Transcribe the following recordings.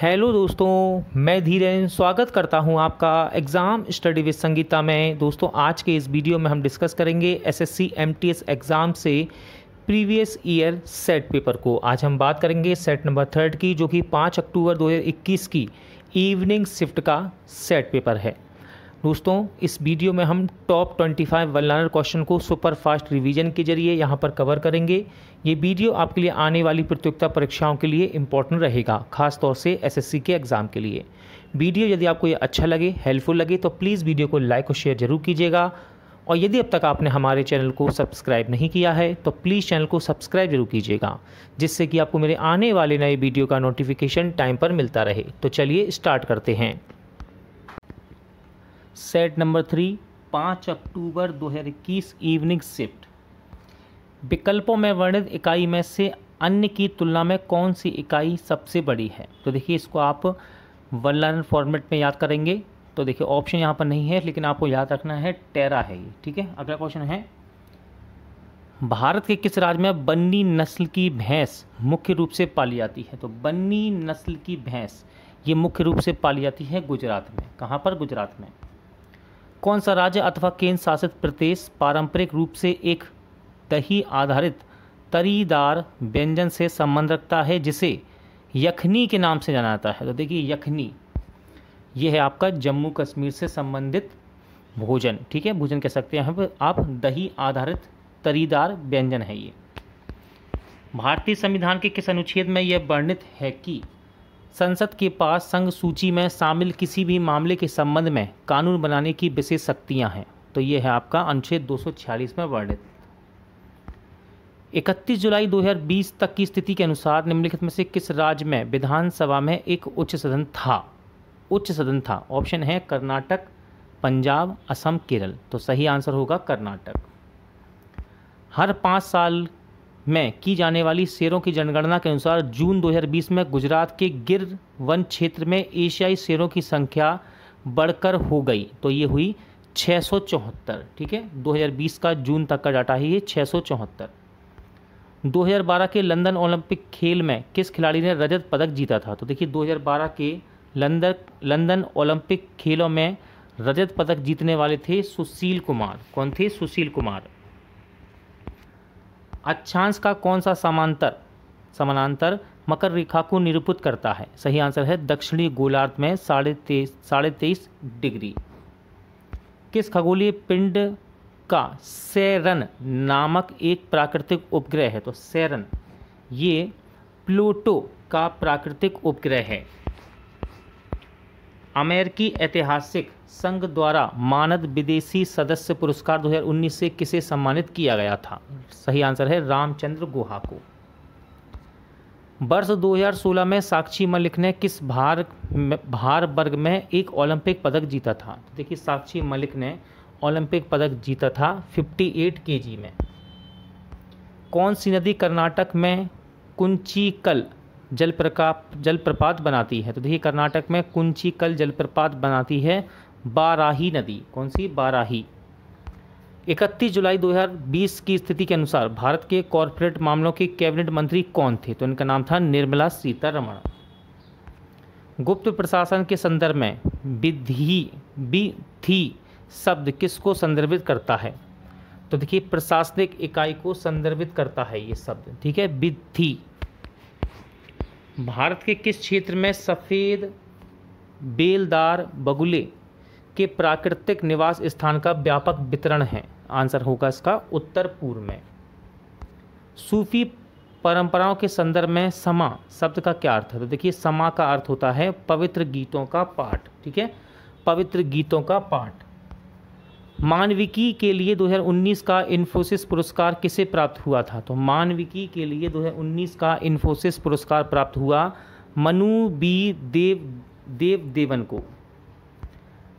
hello दोस्तों मैं धीरेन स्वागत करता हूं आपका एग्ज़ाम स्टडी विद संगीता में दोस्तों आज के इस वीडियो में हम डिस्कस करेंगे एसएससी एमटीएस एग्ज़ाम से प्रीवियस ईयर सेट पेपर को आज हम बात करेंगे सेट नंबर थर्ड की जो कि 5 अक्टूबर 2021 की इवनिंग शिफ्ट का सेट पेपर है दोस्तों इस वीडियो में हम टॉप 25 वल्लानर क्वेश्चन को सुपर फास्ट रिवीजन के जरिए यहाँ पर कवर करेंगे ये वीडियो आपके लिए आने वाली प्रतियोगिता परीक्षाओं के लिए इंपॉर्टेंट रहेगा खास तौर से एसएससी के एग्ज़ाम के लिए वीडियो यदि आपको ये अच्छा लगे हेल्पफुल लगे तो प्लीज़ वीडियो को लाइक और शेयर जरूर कीजिएगा और यदि अब तक आपने हमारे चैनल को सब्सक्राइब नहीं किया है तो प्लीज़ चैनल को सब्सक्राइब जरूर कीजिएगा जिससे कि आपको मेरे आने वाले नए वीडियो का नोटिफिकेशन टाइम पर मिलता रहे तो चलिए स्टार्ट करते हैं सेट नंबर थ्री पाँच अक्टूबर 2021 इवनिंग शिफ्ट विकल्पों में वर्णित इकाई में से अन्य की तुलना में कौन सी इकाई सबसे बड़ी है तो देखिए इसको आप वन लाइन फॉर्मेट में याद करेंगे तो देखिए ऑप्शन यहाँ पर नहीं है लेकिन आपको याद रखना है टेरा है ये ठीक है अगला क्वेश्चन है भारत के किस राज्य में बन्नी नस्ल की भैंस मुख्य रूप से पाली जाती है तो बन्नी नस्ल की भैंस ये मुख्य रूप से पाली जाती है गुजरात में कहाँ पर गुजरात में कौन सा राज्य अथवा केंद्र शासित प्रदेश पारंपरिक रूप से एक दही आधारित तरीदार व्यंजन से संबंध रखता है जिसे यखनी के नाम से जाना जाता है तो देखिए यखनी ये है आपका जम्मू कश्मीर से संबंधित भोजन ठीक है भोजन कह सकते हैं आप दही आधारित तरीदार व्यंजन है ये भारतीय संविधान के किस अनुच्छेद में यह वर्णित है कि संसद के पास संघ सूची में शामिल किसी भी मामले के संबंध में कानून बनाने की विशेष शक्तियाँ हैं तो ये है आपका अनुच्छेद 246 में वर्णित 31 जुलाई 2020 तक की स्थिति के अनुसार निम्नलिखित में से किस राज्य में विधानसभा में एक उच्च सदन था उच्च सदन था ऑप्शन है कर्नाटक पंजाब असम केरल तो सही आंसर होगा कर्नाटक हर पाँच साल में की जाने वाली शेरों की जनगणना के अनुसार जून 2020 में गुजरात के गिर वन क्षेत्र में एशियाई शेरों की संख्या बढ़कर हो गई तो ये हुई छः ठीक है 2020 का जून तक का डाटा है ये छः 2012 के लंदन ओलंपिक खेल में किस खिलाड़ी ने रजत पदक जीता था तो देखिए 2012 के लंदन लंदन ओलंपिक खेलों में रजत पदक जीतने वाले थे सुशील कुमार कौन थे सुशील कुमार अक्षांश का कौन सा समांतर समानांतर मकर रेखा को निरूपित करता है सही आंसर है दक्षिणी गोलार्ध में साढ़े तेईस साढ़े तेईस डिग्री किस खगोलीय पिंड का सेरन नामक एक प्राकृतिक उपग्रह है तो सेरन ये प्लूटो का प्राकृतिक उपग्रह है अमेरिकी ऐतिहासिक संघ द्वारा मानद विदेशी सदस्य पुरस्कार 2019 से किसे सम्मानित किया गया था सही आंसर है रामचंद्र गुहा को वर्ष 2016 में साक्षी मलिक ने किस भार भार वर्ग में एक ओलंपिक पदक जीता था देखिए साक्षी मलिक ने ओलंपिक पदक जीता था 58 एट में कौन सी नदी कर्नाटक में कुंचीकल जलप्रका जलप्रपात बनाती है तो देखिए कर्नाटक में कल जलप्रपात बनाती है बाराही नदी कौन सी बाराही 31 जुलाई 2020 की स्थिति के अनुसार भारत के कॉरपोरेट मामलों के कैबिनेट मंत्री कौन थे तो इनका नाम था निर्मला सीतारमण गुप्त प्रशासन के संदर्भ में विधि थी शब्द किसको संदर्भित करता है तो देखिए प्रशासनिक इकाई को संदर्भित करता है ये शब्द ठीक है विधि भारत के किस क्षेत्र में सफ़ेद बेलदार बगुले के प्राकृतिक निवास स्थान का व्यापक वितरण है आंसर होगा इसका उत्तर पूर्व में सूफी परंपराओं के संदर्भ में समा शब्द का क्या अर्थ है तो देखिए समा का अर्थ होता है पवित्र गीतों का पाठ ठीक है पवित्र गीतों का पाठ मानविकी के लिए 2019 का इन्फोसिस पुरस्कार किसे प्राप्त हुआ था तो मानविकी के लिए 2019 का इन्फोसिस पुरस्कार प्राप्त हुआ मनु बी देव देव देवन को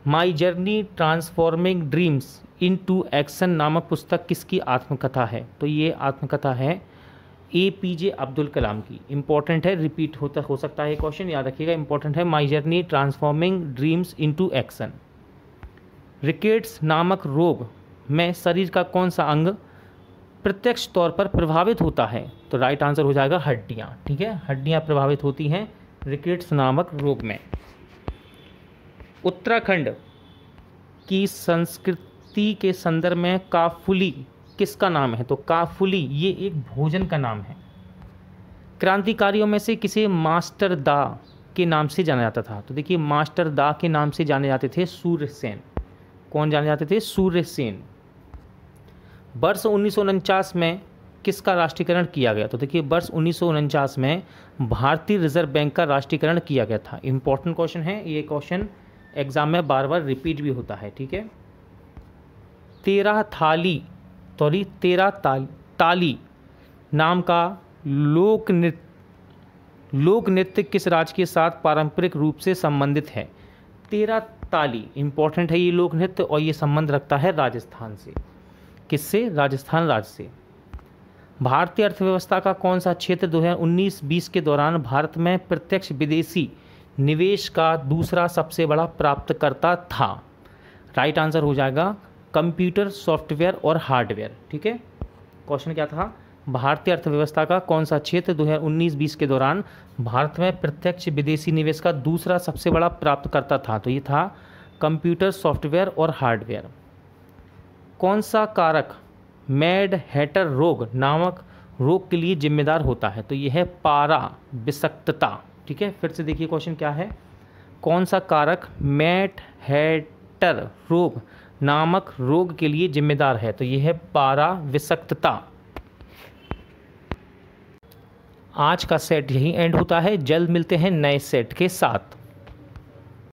my journey transforming dreams into action नामक पुस्तक किसकी आत्मकथा है तो ये आत्मकथा है ए पी जे अब्दुल कलाम की इंपॉर्टेंट है रिपीट होता हो सकता है क्वेश्चन याद रखिएगा इंपॉर्टेंट है my journey transforming dreams into action rickets नामक रोग में शरीर का कौन सा अंग प्रत्यक्ष तौर पर प्रभावित होता है तो राइट आंसर हो जाएगा हड्डियाँ ठीक है हड्डियाँ प्रभावित होती हैं रिकेट्स नामक रोग में उत्तराखंड की संस्कृति के संदर्भ में काफुली किसका नाम है तो काफुली ये एक भोजन का नाम है क्रांतिकारियों में से किसे मास्टर दा के नाम से जाना जाता था तो देखिए मास्टर दा के नाम से जाने जाते थे सूर्यसेन कौन जाने जाते थे सूर्यसेन वर्ष उन्नीस में किसका राष्ट्रीयकरण किया गया तो देखिए वर्ष उन्नीस में भारतीय रिजर्व बैंक का राष्ट्रीयकरण किया गया था इंपॉर्टेंट क्वेश्चन है ये क्वेश्चन एग्ज़ाम में बार बार रिपीट भी होता है ठीक है तेरा थाली सॉरी तेरा ताल, ताली नाम का लोक नृत्य लोक नृत्य किस राज्य के साथ पारंपरिक रूप से संबंधित है तेरा ताली इम्पॉर्टेंट है ये लोक नृत्य और ये संबंध रखता है राजस्थान से किससे राजस्थान राज्य से भारतीय अर्थव्यवस्था का कौन सा क्षेत्र 2019-20 के दौरान भारत में प्रत्यक्ष विदेशी निवेश का दूसरा सबसे बड़ा प्राप्तकर्ता था राइट आंसर हो जाएगा कंप्यूटर सॉफ्टवेयर और हार्डवेयर ठीक है क्वेश्चन क्या था भारतीय अर्थव्यवस्था का कौन सा क्षेत्र 2019-20 के दौरान भारत में प्रत्यक्ष विदेशी निवेश का दूसरा सबसे बड़ा प्राप्तकर्ता था तो ये था कंप्यूटर सॉफ्टवेयर और हार्डवेयर कौन सा कारक मैड हैटर रोग नामक रोग के लिए जिम्मेदार होता है तो यह है पारा विषक्तता ठीक है फिर से देखिए क्वेश्चन क्या है कौन सा कारक मैट हैटर रोग नामक रोग के लिए जिम्मेदार है तो यह है पारा विषक्तता आज का सेट यही एंड होता है जल्द मिलते हैं नए सेट के साथ